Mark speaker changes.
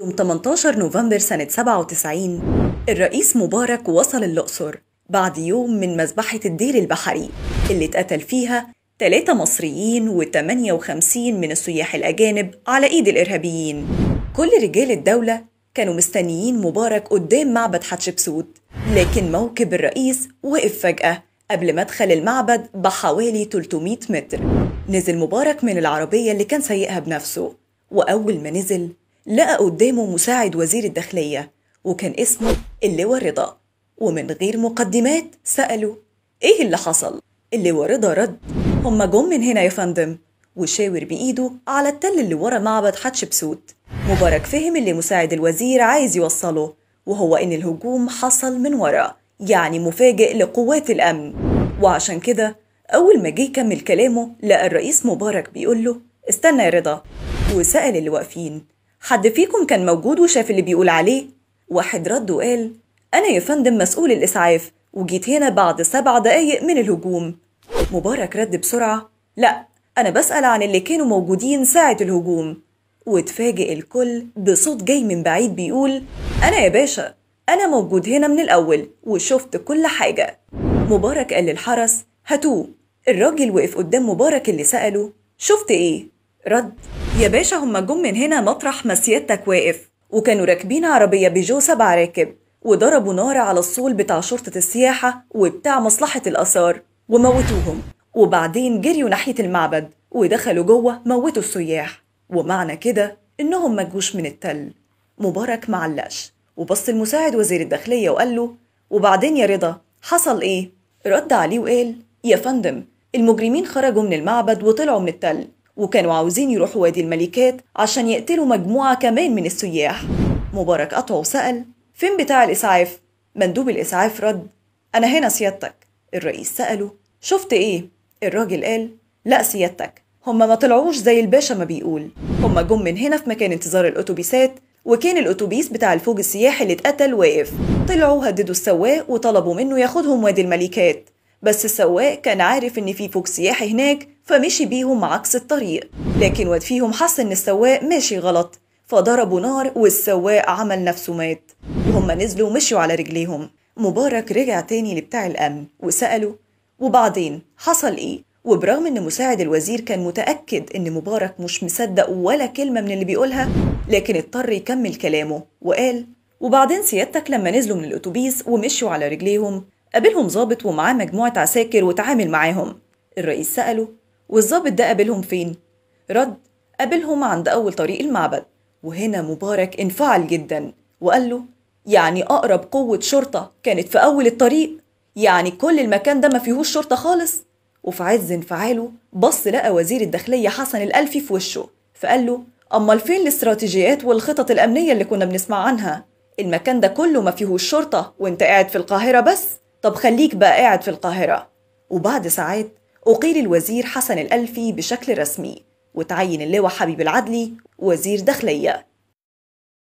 Speaker 1: يوم 18 نوفمبر سنة 97 الرئيس مبارك وصل الأقصر بعد يوم من مذبحة الدير البحري اللي اتقتل فيها ثلاثة مصريين و58 من السياح الأجانب على إيد الإرهابيين كل رجال الدولة كانوا مستنيين مبارك قدام معبد حتشبسوت لكن موكب الرئيس وقف فجأة قبل مدخل المعبد بحوالي 300 متر نزل مبارك من العربية اللي كان سيئها بنفسه وأول ما نزل لقى قدامه مساعد وزير الداخلية وكان اسمه اللواء رضا ومن غير مقدمات سأله إيه اللي حصل؟ اللواء رضا رد هما جم من هنا يا فندم وشاور بإيده على التل اللي ورا معبد حتشبسوت مبارك فهم اللي مساعد الوزير عايز يوصله وهو إن الهجوم حصل من ورا يعني مفاجئ لقوات الأمن وعشان كده أول ما جه يكمل كلامه لقى الرئيس مبارك بيقول له استنى يا رضا وسأل اللي واقفين حد فيكم كان موجود وشاف اللي بيقول عليه واحد رد وقال أنا يا فندم مسؤول الإسعاف وجيت هنا بعد سبع دقايق من الهجوم مبارك رد بسرعة لأ أنا بسأل عن اللي كانوا موجودين ساعة الهجوم واتفاجئ الكل بصوت جاي من بعيد بيقول أنا يا باشا أنا موجود هنا من الأول وشفت كل حاجة مبارك قال للحرس هاتوه الراجل وقف قدام مبارك اللي سأله شفت إيه؟ رد يا باشا هما جم من هنا مطرح ما سيادتك واقف وكانوا راكبين عربية بيجو سبع راكب وضربوا نار على الصول بتاع شرطة السياحة وبتاع مصلحة الآثار وموتوهم وبعدين جريوا ناحية المعبد ودخلوا جوه موتوا السياح ومعنى كده إنهم جوش من التل مبارك معلقش وبص المساعد وزير الداخلية وقال له وبعدين يا رضا حصل إيه؟ رد عليه وقال يا فندم المجرمين خرجوا من المعبد وطلعوا من التل وكانوا عاوزين يروحوا وادي الملكات عشان يقتلوا مجموعة كمان من السياح مبارك قطع وسأل فين بتاع الإسعاف؟ مندوب الإسعاف رد أنا هنا سيادتك الرئيس سأله شفت إيه؟ الراجل قال لا سيادتك هما ما طلعوش زي الباشا ما بيقول هما جم من هنا في مكان انتظار الأتوبيسات وكان الأتوبيس بتاع الفوج السياحي اللي اتقتل واقف طلعوا هددوا السواق وطلبوا منه ياخدهم وادي الملكات بس السواق كان عارف إن في فوج سياحي هناك فمشي بيهم عكس الطريق لكن واد فيهم حس إن السواق ماشي غلط فضربوا نار والسواق عمل نفسه مات هما نزلوا ومشوا على رجليهم مبارك رجع تاني لبتاع الأمن وسأله وبعدين حصل إيه؟ وبرغم ان مساعد الوزير كان متاكد ان مبارك مش مصدق ولا كلمه من اللي بيقولها لكن اضطر يكمل كلامه وقال وبعدين سيادتك لما نزلوا من الاتوبيس ومشوا على رجليهم قابلهم ظابط ومعاه مجموعه عساكر وتعامل معاهم الرئيس ساله والظابط ده قابلهم فين؟ رد قابلهم عند أول طريق المعبد وهنا مبارك انفعل جدا وقال له يعني أقرب قوة شرطة كانت في أول الطريق يعني كل المكان ده ما فيهوش شرطة خالص وفي عز انفعاله بص لقى وزير الداخلية حسن الألفي في وشه فقال له أمال فين الاستراتيجيات والخطط الأمنية اللي كنا بنسمع عنها؟ المكان ده كله ما فيهوش شرطة وانت قاعد في القاهرة بس طب خليك بقى قاعد في القاهرة وبعد ساعات أقيل الوزير حسن الألفي بشكل رسمي وتعين اللواء حبيب العدلي وزير داخلية